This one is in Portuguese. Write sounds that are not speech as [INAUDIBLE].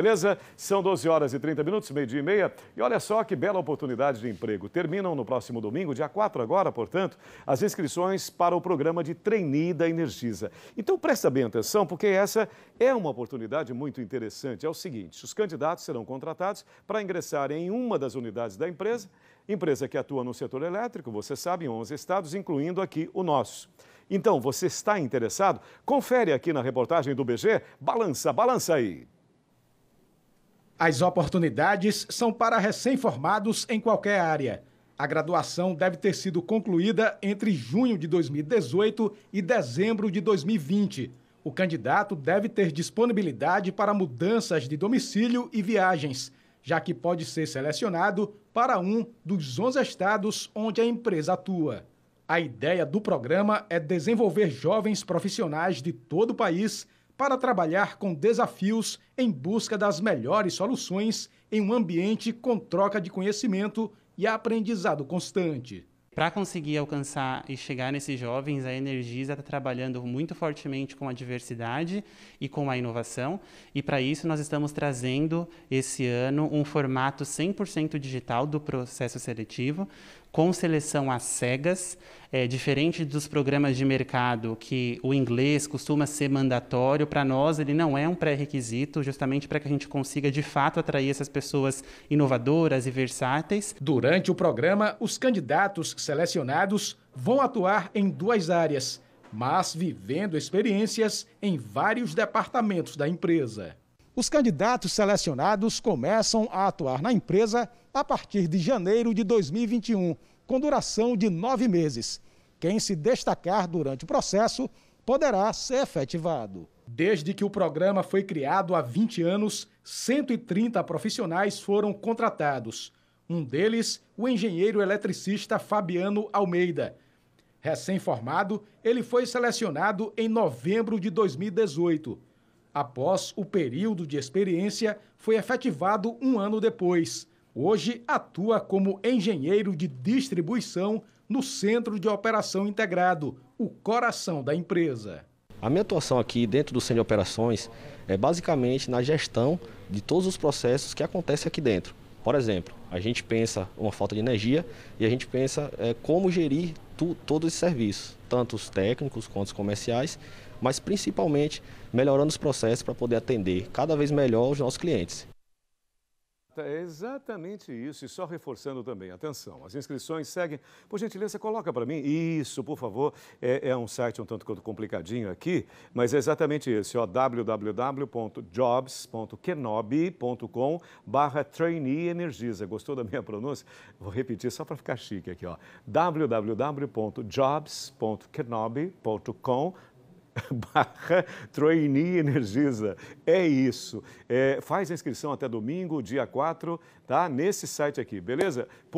Beleza? São 12 horas e 30 minutos, meio-dia e meia. E olha só que bela oportunidade de emprego. Terminam no próximo domingo, dia 4 agora, portanto, as inscrições para o programa de trainee da Energisa. Então presta bem atenção, porque essa é uma oportunidade muito interessante. É o seguinte, os candidatos serão contratados para ingressar em uma das unidades da empresa, empresa que atua no setor elétrico, você sabe, em 11 estados, incluindo aqui o nosso. Então, você está interessado? Confere aqui na reportagem do BG. Balança, balança aí. As oportunidades são para recém-formados em qualquer área. A graduação deve ter sido concluída entre junho de 2018 e dezembro de 2020. O candidato deve ter disponibilidade para mudanças de domicílio e viagens, já que pode ser selecionado para um dos 11 estados onde a empresa atua. A ideia do programa é desenvolver jovens profissionais de todo o país para trabalhar com desafios em busca das melhores soluções em um ambiente com troca de conhecimento e aprendizado constante. Para conseguir alcançar e chegar nesses jovens, a Energisa está trabalhando muito fortemente com a diversidade e com a inovação. E para isso, nós estamos trazendo esse ano um formato 100% digital do processo seletivo, com seleção às cegas, é, diferente dos programas de mercado que o inglês costuma ser mandatório, para nós ele não é um pré-requisito, justamente para que a gente consiga de fato atrair essas pessoas inovadoras e versáteis. Durante o programa, os candidatos selecionados vão atuar em duas áreas, mas vivendo experiências em vários departamentos da empresa. Os candidatos selecionados começam a atuar na empresa a partir de janeiro de 2021, com duração de nove meses. Quem se destacar durante o processo poderá ser efetivado. Desde que o programa foi criado há 20 anos, 130 profissionais foram contratados. Um deles, o engenheiro eletricista Fabiano Almeida. Recém-formado, ele foi selecionado em novembro de 2018 Após o período de experiência, foi efetivado um ano depois. Hoje atua como engenheiro de distribuição no Centro de Operação Integrado, o coração da empresa. A minha atuação aqui dentro do Centro de Operações é basicamente na gestão de todos os processos que acontecem aqui dentro. Por exemplo, a gente pensa uma falta de energia e a gente pensa é, como gerir tu, todos os serviços, tanto os técnicos quanto os comerciais, mas principalmente melhorando os processos para poder atender cada vez melhor os nossos clientes. Marta, é exatamente isso. E só reforçando também, atenção, as inscrições seguem. Por gentileza, coloca para mim. Isso, por favor. É, é, um site um tanto quanto complicadinho aqui, mas é exatamente esse, ó, www.jobs.kenobi.com barra trainee energiza. Gostou da minha pronúncia? Vou repetir só para ficar chique aqui, ó. www.jobs.kenobi.com [LAUGHS] barra trainee Energisa. É isso. É, faz a inscrição até domingo, dia 4, tá? Nesse site aqui, beleza? Por